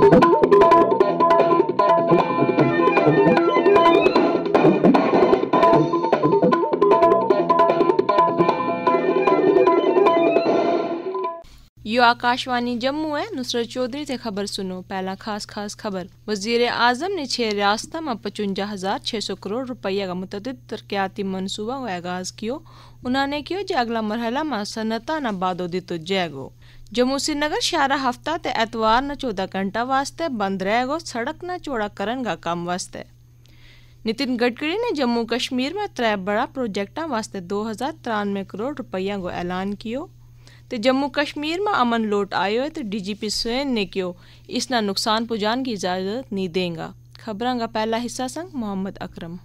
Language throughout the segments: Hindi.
यो आकाशवाणी जम्मू है नुसरत चौधरी से खबर सुनो पहला खास खास खबर वजीर आजम ने छह रियासत में पचुंजा हज़ार छह सौ करोड़ रुपये का मुतद तरक्याती मनसूबा को आगाज़ किया उन्होंने कहा कि अगला मरहला में सन्नता न बादो दितो जाएगा जम्मू श्रीनगर शारा हफ्ता ते एतवार न चौदह घंटा वास्ते बंद रहेगा सड़क न चौड़ा करन का काम वास्ते नितिन गडकरी ने जम्मू कश्मीर में त्रै बड़ा प्रोजेक्टा वास्ते दो हज़ार तिरानवे करोड़ रुपया को ऐलान कियो तो जम्मू कश्मीर में अमन लौट आयो है तो डीजीपी स्वयं ने कहो इसना नुकसान पुजान की इजाज़त नहीं देगा खबरों का पहला हिस्सा संग मोहम्मद अकरम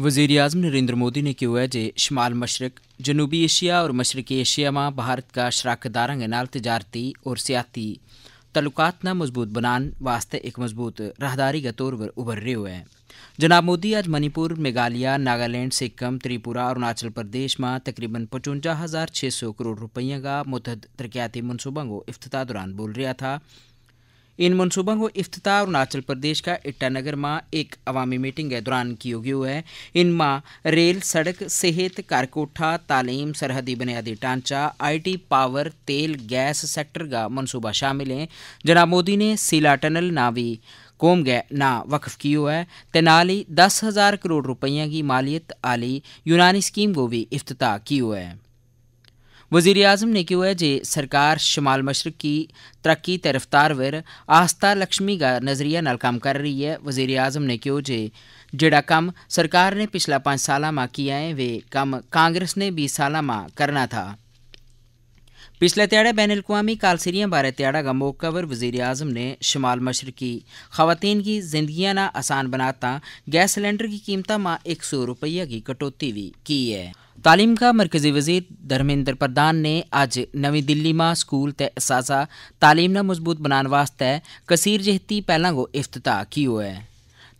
वजी अजम नरेंद्र मोदी ने है कि शुमाल मशरक जनूबी एशिया और मशरकी एशिया में भारत का शराकदारा तजारती और सियाती तलुकात न मजबूत बनाने वास्ते एक मजबूत राहदारी के तौर पर उभर रहे हुए हैं जनाब मोदी आज मणिपुर मेघालय नागालैंड सिक्किम त्रिपुरा अरुणाचल प्रदेश में तकरीबन पचवंजा हज़ार छः सौ करोड़ रुपये का मुतद तरक्याती मनसूबा को अफ्ताह दौरान बोल रहा था इन मनसूबों को अफ्ताह अरुणाचल प्रदेश का इटानगर मां एक अवामी मीटिंग के दौरान की गयो है इन में रेल सड़क सेहत कारकोठा तालीम सरहदी बुनियादी ढांचा आईटी पावर तेल गैस सेक्टर का मनसूबा शामिल है जना मोदी ने सीला टनल ना भी कौम गै ना वक्फ की हुआ है ही दस हज़ार करोड़ रुपये की मालियत आली यूनानी स्कीम को भी अफ्ताह की हुआ है वजीर अजम ने क्यों है जे सरकार शुमाल मशरक की तरक्की तो रफ्तार वर आस्था लक्ष्मी का नज़रिया नाल काम कर रही है वजीर अजम ने क्यों जे जेड़ा कम सरकार ने पिछला पाँच साल में किया है वे कम कांग्रेस ने बीस साल में करना था पिछले ध्याड़े बैन अवी कालसरिया बारे ध्याड़ा का मौका पर वजीर अजम ने शुमाल मशरकी खातन की जिंदगी ना आसान बनाता गैस सिलेंडर की कीमतों में एक सौ रुपये की कटौती भी की है तालीम का मरकजी वजीर धर्मेंद्र प्रधान ने आज नवी दिल्ली में स्कूल ते तालीम ना मजबूत बनाने वास्ते कसीर जहती पहलों को इफ्तताह की हुआ है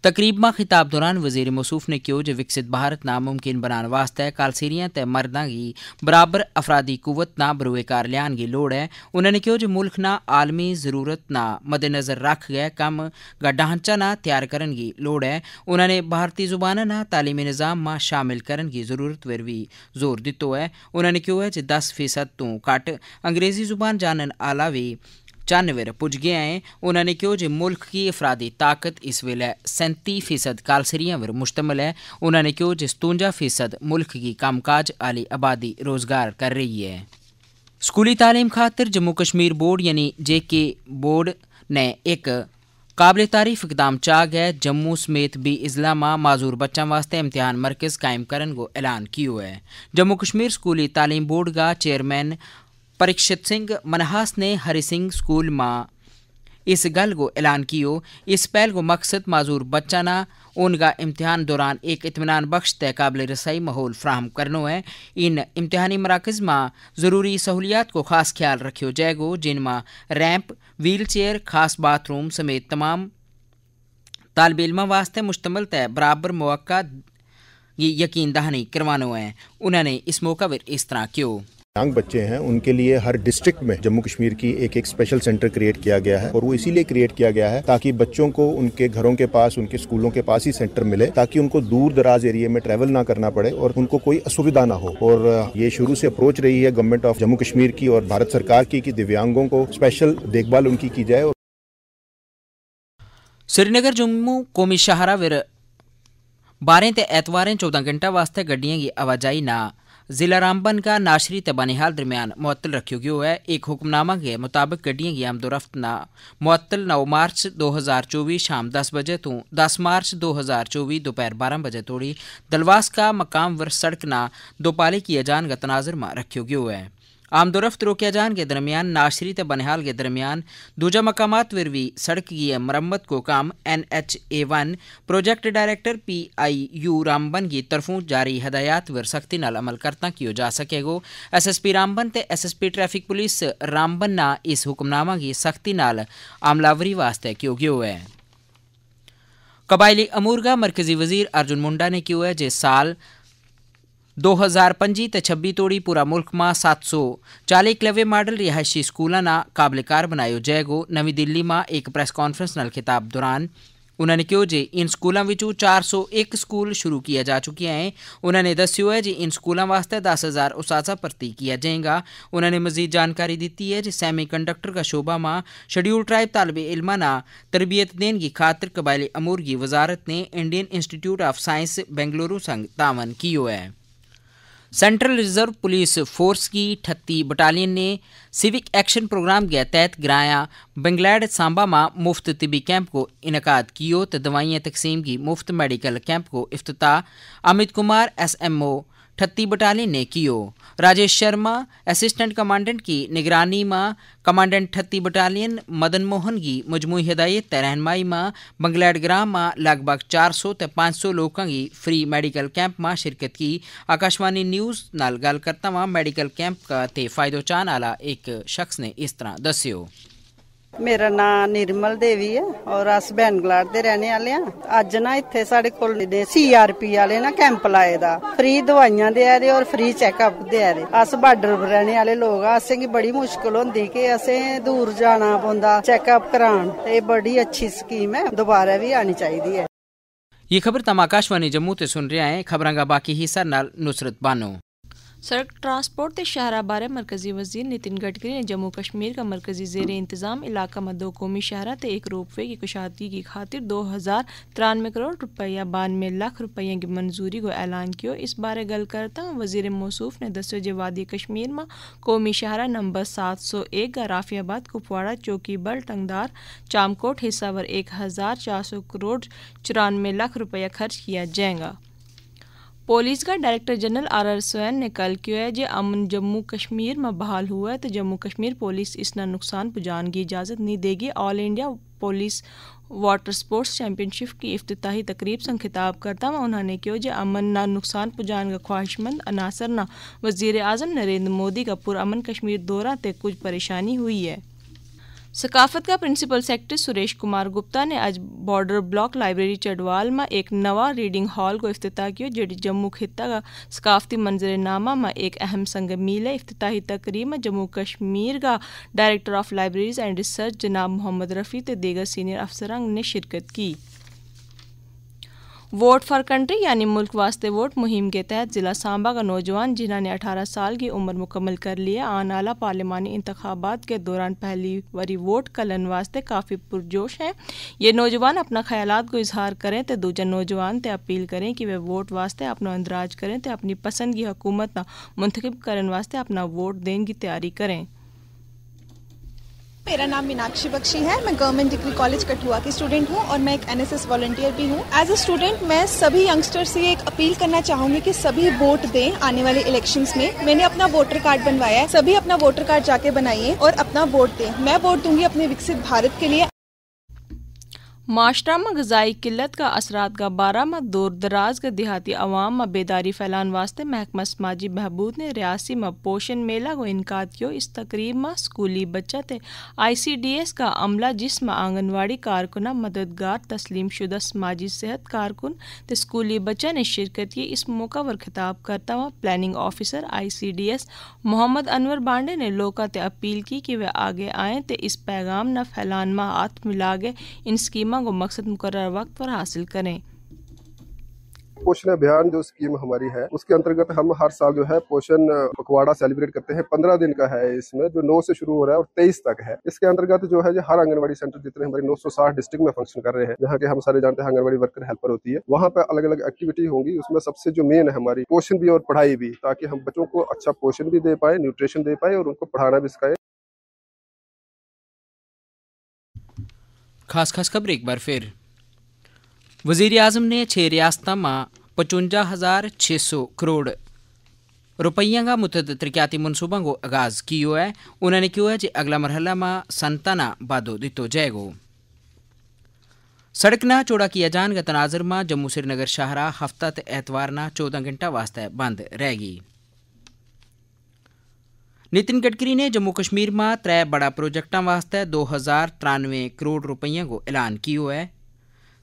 तकरीब में खिताब दौरान वजीर मसूफ ने क्यों जो विकसित भारत नामुमकिन बनाने वास्ते कालसीरियाँ तो मर्दा की बराबर अफराधी कुवत ना बरूएकार लियान की लड़ है उन्होंने क्यों जो मुल्क ना आलमी जरूरत ना मद्देनजर रख गए कम का ढांचा ना तैयार करने की लड़ है उन्होंने भारतीय जुबान ना तालीमी निज़ाम में शामिल करने की जरूरत पर भी जोर दिता है उन्होंने क्यों है जो दस फीसद तो घट अंग्रेजी जुबान जानने आला भी चानवे पुज गया है उन्होंने कहा जो मुल्क की अफराधी ताकत इस वेले सैंती फीसद कालसरिया पर मुश्तमल है उन्होंने कहा जो सतुंजा फीसद मुल्क की कामकाज आली आबादी रोजगार कर रही है स्कूली तालीम खातर जम्मू कश्मीर बोर्ड यानी जे के बोर्ड ने एक काबिल तारीफ इकदाम चाग है जम्मू समेत बी इजलामा माजूर बच्चों वास्ते इम्तिहान मरकज़ कायम करने को ऐलान किया है जम्मू कश्मीर स्कूली तालीम बोर्ड का चेयरमैन परीक्षित सिंह मनहास ने हरि सिंह स्कूल मां इस गल को ऐलान कियो इस पहल को मकसद माजूर बच्चा ना उनका इम्तिहान दौरान एक इतमान बख्श तय काबिल रसाई माहौल फ्राहम करनो है इन इम्तिहानी मराकज़ में ज़रूरी सहूलियात को ख़ास ख्याल रखो जाएगो जिनमें रैंप व्हील चेयर खास बाथरूम समेत तमाम तालब इलम वास्ते मुश्तमल तय बराबर मौका यकीन दहानी करवानो है उन्होंने इस मौका पर इस तरह क्यों दिव्यांग बच्चे हैं उनके लिए हर डिस्ट्रिक्ट में जम्मू कश्मीर की एक एक स्पेशल सेंटर क्रिएट किया गया है और वो इसीलिए क्रिएट किया गया है ताकि बच्चों को उनके घरों के पास उनके स्कूलों के पास ही सेंटर मिले ताकि उनको दूर दराज एरिया में ट्रेवल ना करना पड़े और उनको कोई असुविधा ना हो और ये शुरू से अप्रोच रही है गवर्नमेंट ऑफ जम्मू कश्मीर की और भारत सरकार की दिव्यांगों को स्पेशल देखभाल उनकी की जाए श्रीनगर जम्मू कौमी शाहरा बारें ते ऐतवारें चौदह घंटा वास्ते गड्डियों की आवाजाही ना ज़िला रामबन का नाशरी तबानहाल दरमियान मअतल रखियो गयो है एक हुक्मनामा के मुताबिक गड्डियों की आमदोरफ्त ना मअतल नौ मार्च दो हज़ार चौबीस शाम दस बजे तो दस मार्च दो हज़ार चौबीस दोपहर बारह बजे तोड़ी दलवास का मकाम वर सड़क ना दोपाली की अजान गतनाजर में रखियो गयो है आमदोरफ्त रोकिया जान के दरमियान नाशरी त बनिहाल के दरमियान दूजा मकामात विरवी सड़क की मरम्मत को काम N H A one project director P I U Ramban की तरफों जारी हदायत पर सख्ती नाल अमल करता किया जा सकेगो एस एस पी रामबन ते S S P traffic police Ramban ना इस हुक्मनामा की सख्ती नाल अमलावरी वास्ते क्यों गयो है कबायली अमूरगा मरकजी वजीर अर्जुन मुंडा ने क्यों है जे साल दो हजार पंजी तो छब्बी तोड़ी पूरा मुल्क में सत्त सौ चाली कलवे मॉडल रिहायशी स्कूलों काबिलकार बनायो जाएगो नवी दिल्ली में एक प्रेस कॉन्फ्रेंस नाल खिताब दौरान उन्होंने कहा जे इन स्कूलों चार सौ एक स्कूल शुरू किया जा चुके हैं उन्होंने दस्यो है जी इन स्कूलों वास्ते दस हज़ार उसाजा भर्ती किया जाएगा उन्होंने मजीद जानकारी दी है जे सैमी कंडक्टर का शोभा में शड्यूल ट्राइब तलब इलमाना तरबियत देने की खातर कबायली अमूर की वजारत ने Indian institute of science Bengaluru संघ तावन किया है सेंट्रल रिजर्व पुलिस फोर्स की ठत्ती बटालियन ने सिविक एक्शन प्रोग्राम के तहत गिराया बंगलैड सांबा में मुफ्त तिबी कैंप को इनका किया तो दवाइयाँ तकसीम की मुफ्त मेडिकल कैंप को अफ्ताह Amit Kumar S M O छत्ती बटालियन ने कियो राजेश शर्मा असिस्टेंट कमांडेंट की निगरानी में कमांडेंट ठत्ती बटालियन मदन मोहन की मजमू हिदायत त रहनमाई में बंगलैड ग्राम में लगभग 400 ते 500 लोगों की फ्री मेडिकल कैंप में शिरकत की आकाशवाणी न्यूज़ नाल गल करता हुआ मेडिकल कैंप का ते फायदो एक शख्स ने इस तरह दस्यो ਮੇਰਾ ਨਾਮ ਨਿਰਮਲ ਦੇਵੀ ਹੈ ਔਰ ਅਸ ਬੈਂਗਲੌਰ ਦੇ ਰਹਿਣੇ ਵਾਲੇ ਆ ਅੱਜ ਨਾ ਇੱਥੇ ਸਾਡੇ ਕੋਲ ਦੇ ਸੀਆਰਪੀ ਵਾਲੇ ਨਾ ਕੈਂਪ ਲਾਏ ਦਾ ਫ੍ਰੀ ਦਵਾਈਆਂ ਦੇ ਆ ਰਹੇ ਔਰ ਫ੍ਰੀ ਚੈੱਕਅਪ ਦੇ ਆ ਰਹੇ ਅਸ ਬਾਰਡਰ ਰਹਿਣੇ ਵਾਲੇ ਲੋਕ ਆ ਅਸੇ ਕੀ ਬੜੀ ਮੁਸ਼ਕਲ ਹੁੰਦੀ ਕਿ ਅਸੇ ਦੂਰ ਜਾਣਾ ਪਉਂਦਾ ਚੈੱਕਅਪ ਕਰਾਣ ਤੇ ਬੜੀ ਅੱਛੀ ਸਕੀਮ ਹੈ ਦੁਬਾਰਾ ਵੀ ਆਣੀ ਚਾਹੀਦੀ ਹੈ ਇਹ ਖਬਰ ਤਮਾਕਾਸ਼ਵਾਨੀ ਜੰਮੂ ਤੇ ਸੁਣ ਰਿਹਾ ਹੈ ਖਬਰਾਂ ਦਾ ਬਾਕੀ ਹਿੱਸਾ ਨਾਲ ਨੁਸਰਤ ਬਾਨੋ सड़क ट्रांसपोर्ट के शहरा बारे मरकजी वजीर नितिन गडकरी ने जम्मू कश्मीर का मरकजी जेर इंतजाम इलाका मदो कौमी शहरा ते एक रोपवे की कुशादगी की खातिर दो हज़ार तिरानवे करोड़ रुपया बानवे लाख रुपये की मंजूरी को ऐलान किया इस बारे गल करता वजीर मौसूफ ने जो वादी कश्मीर में कौमी शहरा नंबर सात सौ एक का राफियाबाद कुपवाड़ा चौकीबल टंगदार चामकोट हिस्सा पर एक हज़ार चार सौ करोड़ चौरानवे लाख रुपया खर्च किया जाएगा पुलिस का director general R R Swain ने कल किया जो अमन जम्मू कश्मीर में बहाल हुआ है तो जम्मू कश्मीर पुलिस इसना नुकसान पहुँचाने की इजाज़त नहीं देगी all India police water sports championship की अफ्ती तकरीब से खिताब करता हुआ उन्होंने क्यों जो अमन ना नुकसान पहुँचाने का ख्वाहिशमंद अनासर ना वजीर अजम नरेंद्र मोदी का पुरअमन कश्मीर दौरा तक कुछ परेशानी हुई है સકાફત કા પ્રિન્સિપલ સેક્રેટરી સુરેश કુમાર ગુપ્તા ને આજ બોર્ડર બ્લોક લાઇબ્રેરી ચડવાલમાં एक नवा रीडिंग હોલ को અफ्ताह किया जेडी जम्मू खिता का सकाफती मंजरनामा में एक अहम मील है अफ्ताही तकरीब में जम्मू कश्मीर का director of libraries and research जनाब मोहम्मद रफ़ी तो दीगर सीनियर अफसर ने शिरकत की वोट फॉर कंट्री यानी मुल्क वास्ते वोट मुहिम के तहत ज़िला सांबा का नौजवान जिन्होंने अठारह साल की उम्र मुकम्मल कर लिया आने वाला पार्लिमानी इंतबात के दौरान पहली बारी वोट कलन वास्ते काफ़ी पुरजोश हैं ये नौजवान अपना ख्याल को इजहार करें तो दूजा नौजवान से अपील करें कि वे वोट वास्ते अपना अंदराज करें तो अपनी पसंद की हकूमत ना मुंतखब करने वास्ते अपना वोट देने की तैयारी करें मेरा नाम मीनाक्षी बख्शी है मैं गवर्नमेंट डिग्री कॉलेज कठुआ की स्टूडेंट हूँ और मैं एक एन एस एस वॉलेंटियर भी हूँ एज अ स्टूडेंट मैं सभी यंगस्टर्स से एक अपील करना चाहूंगी कि सभी वोट दें आने वाले इलेक्शन में मैंने अपना वोटर कार्ड बनवाया है सभी अपना वोटर कार्ड जाके बनाइए और अपना वोट दें मैं वोट दूंगी अपने विकसित भारत के लिए माशरा में गजाई किल्लत का असरात का बारह में दूर दराज के देहाती आवाम में बेदारी फैलान वास्ते महकमा समाजी बहबूद ने रियासी में पोषण मेला को इनका किया इस तकरीब में स्कूली बच्चा थे आई सी डी एस का अमला जिसम आंगनवाड़ी कारकुना मददगार तस्लीम शुदा समाजी सेहत कारकुन तो स्कूली बच्चा ने शिरकत की इस मौका पर खिताब करता हुआ planning officer I C D S Mohammad Anwar Bande ने लोगों से अपील की कि वह आगे आए तो इस पैगाम न फैलान में हाथ मिला गए इन स्कीम स्कीमा को मकसद मुकर वक्त पर हासिल करें पोषण अभियान जो स्कीम हमारी है उसके अंतर्गत हम हर साल जो है पोषण पखवाड़ा सेलिब्रेट करते हैं पंद्रह दिन का है इसमें जो नौ से शुरू हो रहा है और तेईस तक है इसके अंतर्गत जो है जो हर आंगनबाड़ी सेंटर जितने हमारे नौ सौ साठ डिस्ट्रिक्ट में फंक्शन कर रहे हैं जहाँ के हम सारे जानते हैं आंगनबाड़ी वर्कर हेल्पर होती है वहाँ पर अलग अलग एक्टिविटी होंगी उसमें सबसे जो मेन है हमारी पोषण भी और पढ़ाई भी ताकि हम बच्चों को अच्छा पोषण भी दे पाए न्यूट्रिशन दे पाए और उनको पढ़ाना भी सिखाए खास खास खबर एक बार फिर वजीर अजम ने छः रियासत में पचवंजा हज़ार छः सौ करोड़ रुपया का मुतद तरक्याती मनसूबा को आगाज किया है उन्होंने कहा है कि अगला मरहला में संताना वादो दितो जाएगा सड़क ना चौड़ा किया जान का तनाजर में जम्मू श्रीनगर शाहरा हफ्ता तो एतवार ना चौदह घंटा वास्ते बंद रहेगी नितिन गडकरी ने जम्मू कश्मीर में त्रै बड़ा प्रोजेक्टों वास्ते दो हज़ार तिरानवे करोड़ रुपये को ऐलान किया है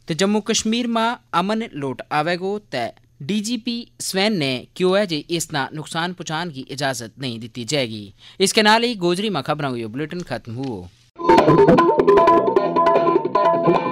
तो जम्मू कश्मीर में अमन लौट आवेगो तो डी जी पी स्वैन ने क्यों है जी इसना नुकसान पहुँचाने की इजाजत नहीं दी जाएगी इसके नाल ही गोजरी में खबर हुई बुलेटिन खत्म हुआ